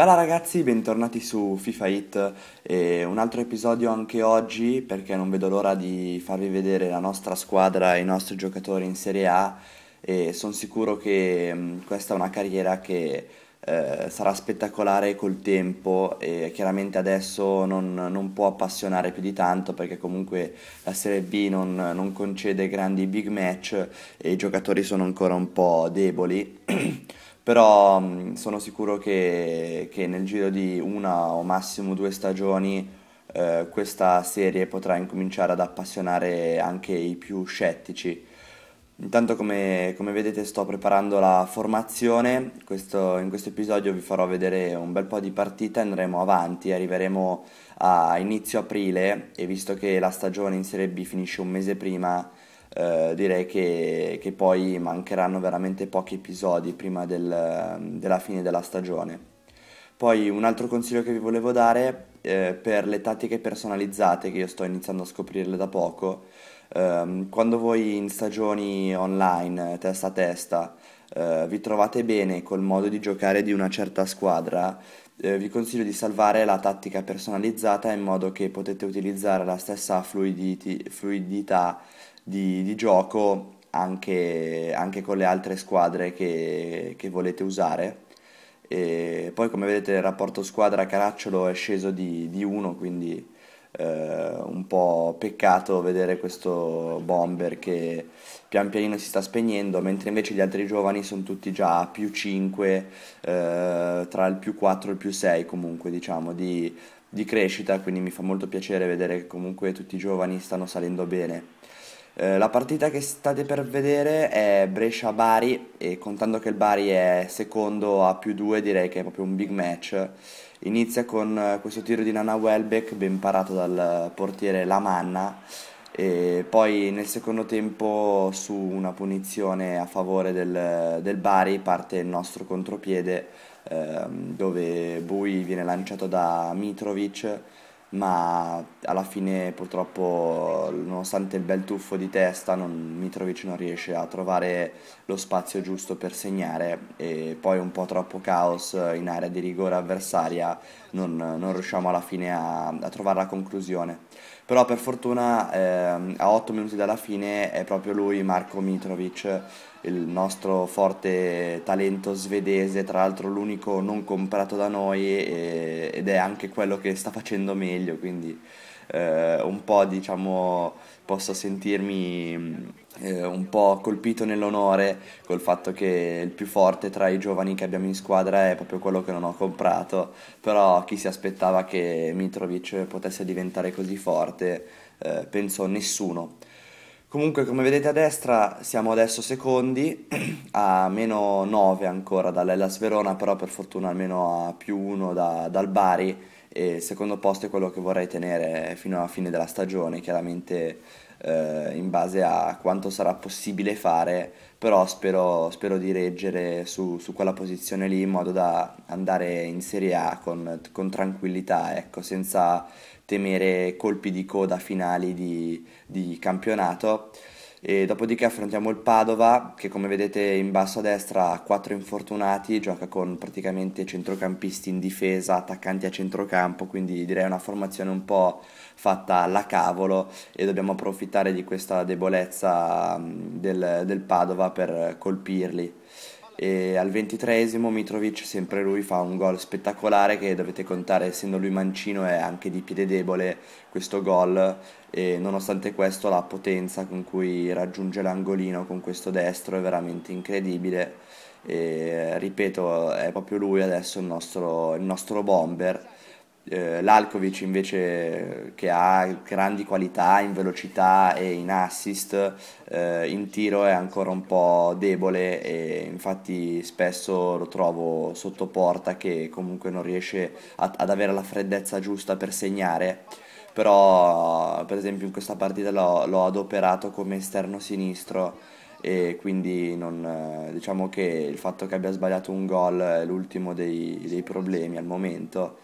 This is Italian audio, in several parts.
Bella ragazzi, bentornati su FIFA Hit, e un altro episodio anche oggi perché non vedo l'ora di farvi vedere la nostra squadra e i nostri giocatori in Serie A e sono sicuro che mh, mm, questa è una carriera che eh, sarà spettacolare col tempo e chiaramente adesso non, non, può appassionare più di tanto perché comunque la Serie B non, non concede grandi big match e i giocatori sono ancora un po' deboli. però mh, sono sicuro che, che, nel giro di una o massimo due stagioni eh, questa serie potrà incominciare ad appassionare anche i più scettici. Intanto come, come vedete sto preparando la formazione, questo, in questo episodio vi farò vedere un bel po' di partite, andremo avanti, arriveremo a inizio aprile e visto che la stagione in Serie B finisce un mese prima eh, direi che, che, poi mancheranno veramente pochi episodi prima del, della fine della stagione. Poi un altro consiglio che vi volevo dare eh, per le tattiche personalizzate che io sto iniziando a scoprirle da poco, ehm, quando voi in stagioni online, testa a testa, eh, vi trovate bene col modo di giocare di una certa squadra, eh, vi consiglio di salvare la tattica personalizzata in modo che potete utilizzare la stessa fluiditi- fluidità di, di gioco anche, anche, con le altre squadre che, che volete usare. E poi come vedete il rapporto squadra Caracciolo è sceso di 1, quindi eh, un po' peccato vedere questo bomber che pian pianino si sta spegnendo, mentre invece gli altri giovani sono tutti già più 5, eh, tra il più 4 e il più 6 comunque diciamo di, di crescita, quindi mi fa molto piacere vedere che comunque tutti i giovani stanno salendo bene. Eh, la partita che state per vedere è Brescia-Bari e contando che il Bari è secondo a più due direi che è proprio un big match. Inizia con eh, questo tiro di Nana Welbeck ben parato dal portiere Lamanna e poi nel secondo tempo su una punizione a favore del, del Bari parte il nostro contropiede ehm, dove Bui viene lanciato da Mitrovic ma alla fine purtroppo nonostante il bel tuffo di testa non, Mitrovic non riesce a trovare lo spazio giusto per segnare e poi un po' troppo caos in area di rigore avversaria non, non riusciamo alla fine a, a, trovare la conclusione però per fortuna eh, a 8 minuti dalla fine è proprio lui Marco Mitrovic il nostro forte talento svedese, tra l'altro l'unico non comprato da noi e, ed è anche quello che sta facendo meglio, quindi eh, un po' diciamo posso sentirmi eh, un po' colpito nell'onore col fatto che il più forte tra i giovani che abbiamo in squadra è proprio quello che non ho comprato, però chi si aspettava che Mitrovic potesse diventare così forte, eh, penso nessuno. Comunque, come vedete a destra, siamo adesso secondi, a meno 9 ancora dall'Ellas Verona, però per fortuna almeno a più 1 da, dal Bari. E il secondo posto è quello che vorrei tenere fino alla fine della stagione. Chiaramente eh, in base a quanto sarà possibile fare, però spero, spero di reggere su, su, quella posizione lì in modo da andare in Serie A con, con tranquillità, ecco, senza temere colpi di coda finali di, di campionato. E dopodiché affrontiamo il Padova che come vedete in basso a destra ha 4 infortunati, gioca con praticamente centrocampisti in difesa, attaccanti a centrocampo, quindi direi una formazione un po' fatta alla cavolo e dobbiamo approfittare di questa debolezza mm, del, del Padova per colpirli. E al ventitreesimo Mitrovic, sempre lui, fa un gol spettacolare che dovete contare, essendo lui mancino e anche di piede debole, questo gol e nonostante questo la potenza con cui raggiunge l'angolino con questo destro è veramente incredibile e, ripeto è proprio lui adesso il nostro, il nostro bomber eh, L'Alkovic invece che ha grandi qualità in velocità e in assist, eh, in tiro è ancora un po' debole e infatti spesso lo trovo sotto porta che comunque non riesce a, ad avere la freddezza giusta per segnare però per esempio in questa partita l'ho, l'ho adoperato come esterno sinistro e quindi non, eh, diciamo che il fatto che abbia sbagliato un gol è l'ultimo dei, dei problemi al momento.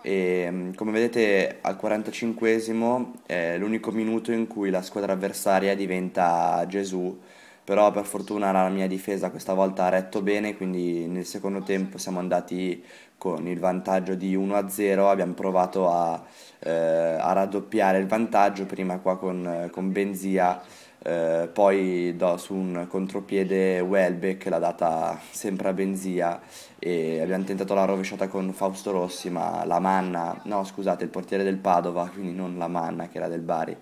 E, mm, come vedete al 45 è l'unico minuto in cui la squadra avversaria diventa Gesù però per fortuna la mia difesa questa volta ha retto bene, quindi nel secondo tempo siamo andati con il vantaggio di 1-0, abbiamo provato a, eh, a, raddoppiare il vantaggio, prima qua con, con Benzia, eh, poi do, su un contropiede Welbeck l'ha data sempre a Benzia e abbiamo tentato la rovesciata con Fausto Rossi, ma la manna, no scusate, il portiere del Padova, quindi non la manna che era del Bari,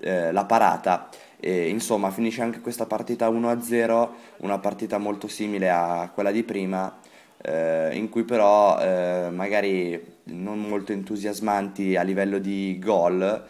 eh, la parata e, insomma, finisce anche questa partita 1-0, una partita molto simile a quella di prima, eh, in cui però eh, magari non molto entusiasmanti a livello di gol,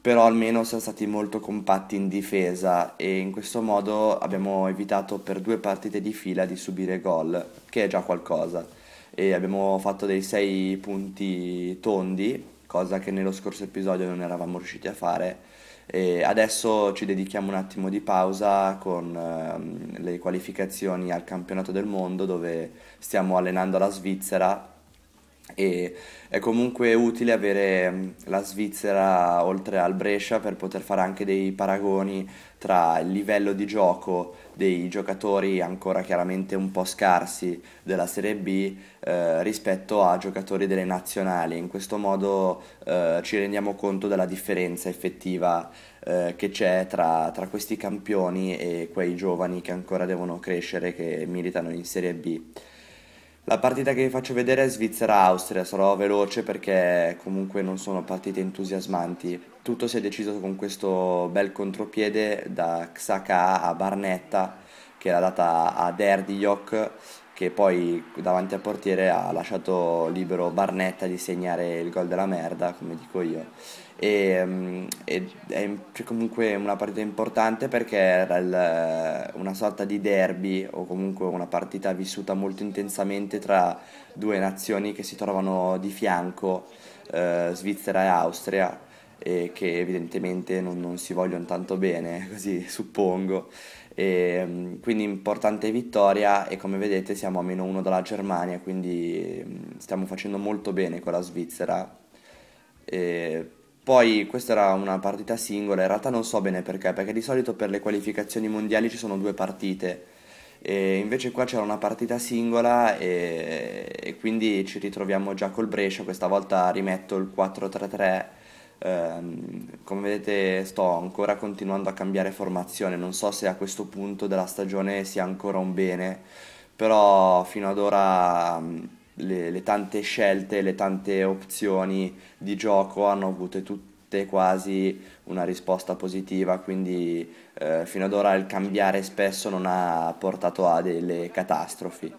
però almeno siamo stati molto compatti in difesa e in questo modo abbiamo evitato per due partite di fila di subire gol, che è già qualcosa. E abbiamo fatto dei 6 punti tondi, cosa che nello scorso episodio non eravamo riusciti a fare e adesso ci dedichiamo un attimo di pausa con ehm, le qualificazioni al campionato del mondo dove stiamo allenando la Svizzera e è comunque utile avere mm, la Svizzera oltre al Brescia per poter fare anche dei paragoni tra il livello di gioco dei giocatori ancora chiaramente un po' scarsi della Serie B eh, rispetto a giocatori delle nazionali. In questo modo eh, ci rendiamo conto della differenza effettiva eh, che c'è tra, tra questi campioni e quei giovani che ancora devono crescere, che militano in Serie B. La partita che vi faccio vedere è Svizzera-Austria, sarò veloce perché comunque non sono partite entusiasmanti. Tutto si è deciso con questo bel contropiede da Xaka a Barnetta che era data a Derdiok che poi davanti al portiere ha lasciato libero Barnetta di segnare il gol della merda, come dico io. E, mm, e è cioè, comunque una partita importante perché era il, eh, una sorta di derby o comunque una partita vissuta molto intensamente tra due nazioni che si trovano di fianco, eh, Svizzera e Austria e che evidentemente non, non si vogliono tanto bene, così suppongo. E, mm, quindi importante vittoria e come vedete siamo a meno uno dalla Germania, quindi mm, stiamo facendo molto bene con la Svizzera. E, poi questa era una partita singola, in realtà non so bene perché, perché di solito per le qualificazioni mondiali ci sono due partite. E invece qua c'era una partita singola e, e quindi ci ritroviamo già col Brescia, questa volta rimetto il 4-3-3 Ehm, come vedete sto ancora continuando a cambiare formazione, non so se a questo punto della stagione sia ancora un bene, però fino ad ora mm, le, le tante scelte, le tante opzioni di gioco hanno avuto tutte quasi una risposta positiva, quindi eh, fino ad ora il cambiare spesso non ha portato a delle catastrofi.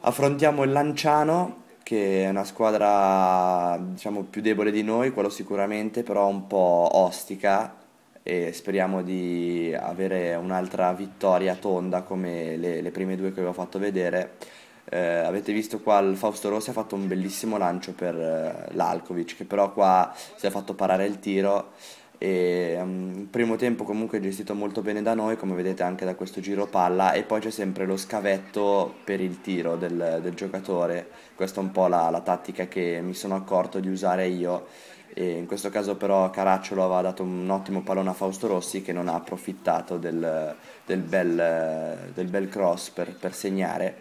Affrontiamo il Lanciano che è una squadra diciamo più debole di noi, quello sicuramente, però un po' ostica e speriamo di avere un'altra vittoria tonda come le, le, prime due che vi ho fatto vedere. Eh, avete visto qua il Fausto Rossi ha fatto un bellissimo lancio per eh, l'Alkovic che però qua si è fatto parare il tiro e um, primo tempo comunque gestito molto bene da noi come vedete anche da questo giro palla e poi c'è sempre lo scavetto per il tiro del, del giocatore questa è un po' la, la, tattica che mi sono accorto di usare io e in questo caso però Caracciolo aveva dato un ottimo pallone a Fausto Rossi che non ha approfittato del, del, bel, del bel, cross per, per segnare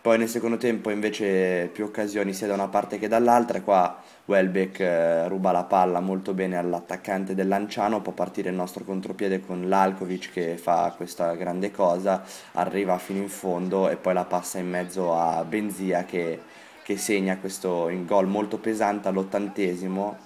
poi nel secondo tempo invece più occasioni sia da una parte che dall'altra, qua Welbeck eh, ruba la palla molto bene all'attaccante del Lanciano, può partire il nostro contropiede con Lalkovic che fa questa grande cosa, arriva fino in fondo e poi la passa in mezzo a Benzia che, che segna questo gol molto pesante all'ottantesimo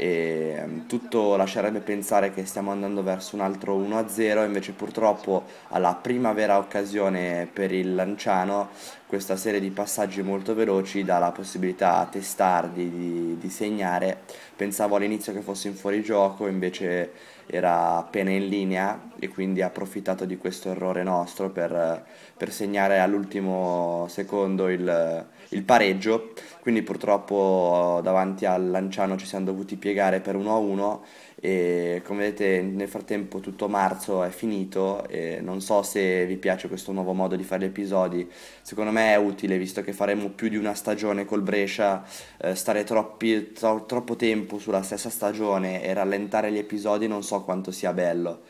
e mm, tutto lascerebbe pensare che stiamo andando verso un altro 1-0, invece purtroppo alla prima vera occasione per il Lanciano questa serie di passaggi molto veloci dà la possibilità a Testardi di, di segnare, pensavo all'inizio che fosse in fuorigioco, invece era appena in linea e quindi ha approfittato di questo errore nostro per, per segnare all'ultimo secondo il, il, pareggio. Quindi purtroppo davanti al Lanciano ci siamo dovuti piegare per 1-1 e come vedete nel frattempo tutto marzo è finito e non so se vi piace questo nuovo modo di fare gli episodi, secondo me è utile visto che faremo più di una stagione col Brescia, eh, stare troppi, tro, troppo tempo sulla stessa stagione e rallentare gli episodi non so quanto sia bello.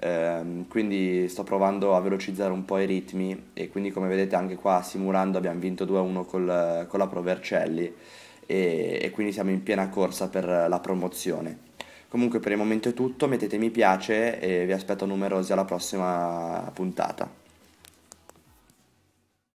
Eh, quindi sto provando a velocizzare un po' i ritmi e quindi come vedete anche qua simulando abbiamo vinto 2-1 col, con la Pro Vercelli e, e quindi siamo in piena corsa per la promozione. Comunque per il momento è tutto, mettete mi piace e vi aspetto numerosi alla prossima puntata.